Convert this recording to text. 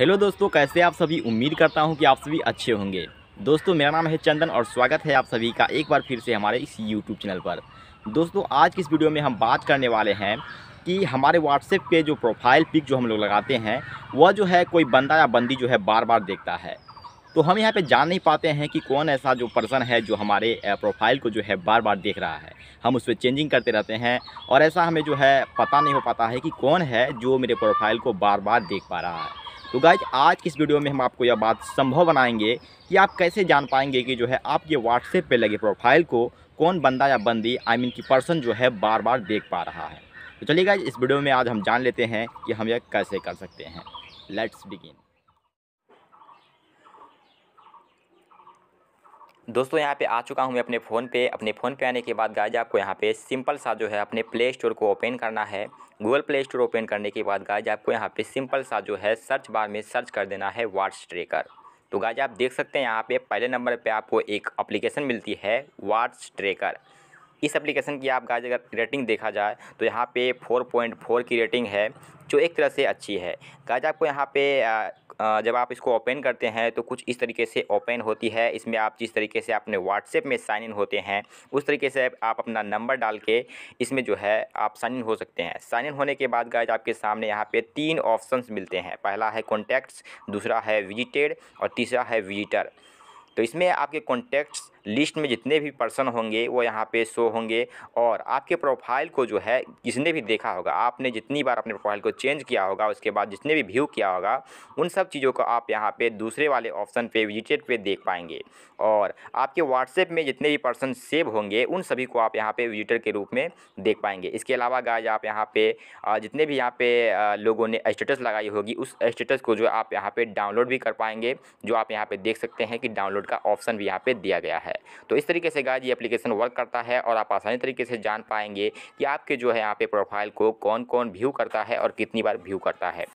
hello दोस्तों कैसे आप सभी उम्मीद करता हूं कि आप सभी अच्छे होंगे दोस्तों मेरा नाम है चंदन और स्वागत है आप सभी का एक बार फिर से हमारे इस यूट्यूब चैनल पर दोस्तों आज की इस वीडियो में हम बात करने वाले हैं कि हमारे व्हाट्सएप पे जो प्रोफाइल पिक जो हम लोग लगाते हैं वह जो है कोई बंदा या बंदी जो है बार बार देखता है तो हम यहाँ पे जान नहीं पाते हैं कि कौन ऐसा जो पर्सन है जो हमारे प्रोफाइल को जो है बार बार देख रहा है हम उस पर चेंजिंग करते रहते हैं और ऐसा हमें जो है पता नहीं हो पाता है कि कौन है जो मेरे प्रोफाइल को बार बार देख पा रहा है तो गाइज आज की इस वीडियो में हम आपको यह बात संभव बनाएंगे कि आप कैसे जान पाएंगे कि जो है आपके व्हाट्सएप पे लगे प्रोफाइल को कौन बंदा या बंदी आई मीन की पर्सन जो है बार बार देख पा रहा है तो चलिए गाइज इस वीडियो में आज हम जान लेते हैं कि हम यह कैसे कर सकते हैं लेट्स बिगिन दोस्तों यहाँ पे आ चुका हूँ मैं अपने फ़ोन पे अपने फ़ोन पे आने के बाद गाइज आपको यहाँ पे सिंपल सा जो है अपने प्ले स्टोर को ओपन करना है गूगल प्ले स्टोर ओपन करने के बाद गाइज आपको यहाँ पे सिंपल सा जो है सर्च बार में सर्च कर देना है वाट्स ट्रेकर तो गाइज आप देख सकते हैं यहाँ पे पहले नंबर पे आपको एक अप्लीकेशन मिलती है वाट्स ट्रेकर इस एप्लीकेशन की आप गाइज अगर रेटिंग देखा जाए तो यहाँ पे 4.4 की रेटिंग है जो एक तरह से अच्छी है गाइज आपको यहाँ पे जब आप इसको ओपन करते हैं तो कुछ इस तरीके से ओपन होती है इसमें आप जिस तरीके से अपने व्हाट्सएप में साइन इन होते हैं उस तरीके से आप अपना नंबर डाल के इसमें जो है आप साइन इन हो सकते हैं साइन इन होने के बाद गाइज आपके सामने यहाँ पे तीन ऑप्शंस मिलते हैं पहला है कॉन्टैक्ट्स दूसरा है विजिटेड और तीसरा है विजिटर तो इसमें आपके कॉन्टैक्ट्स लिस्ट में जितने भी पर्सन होंगे वो यहाँ पे शो होंगे और आपके प्रोफाइल को जो है किसने भी देखा होगा आपने जितनी बार अपने प्रोफाइल को चेंज किया होगा उसके बाद जितने भी व्यू किया होगा उन सब चीज़ों को आप यहाँ पे दूसरे वाले ऑप्शन पे विजिटेड पे देख पाएंगे और आपके व्हाट्सएप में जितने भी पर्सन सेव होंगे उन सभी को आप यहाँ पर विजिटर के रूप में देख पाएंगे इसके अलावा गाय आप यहाँ पे जितने भी यहाँ पे लोगों ने स्टेटस लगाई होगी उस स्टेटस को जो आप यहाँ पर डाउनलोड भी कर पाएंगे जो आप यहाँ पर देख सकते हैं कि डाउनलोड का ऑप्शन भी यहाँ पर दिया गया है है तो इस तरीके से गाय ये एप्लीकेशन वर्क करता है और आप आसानी तरीके से जान पाएंगे कि आपके जो है यहाँ पे प्रोफाइल को कौन कौन व्यू करता है और कितनी बार व्यू करता है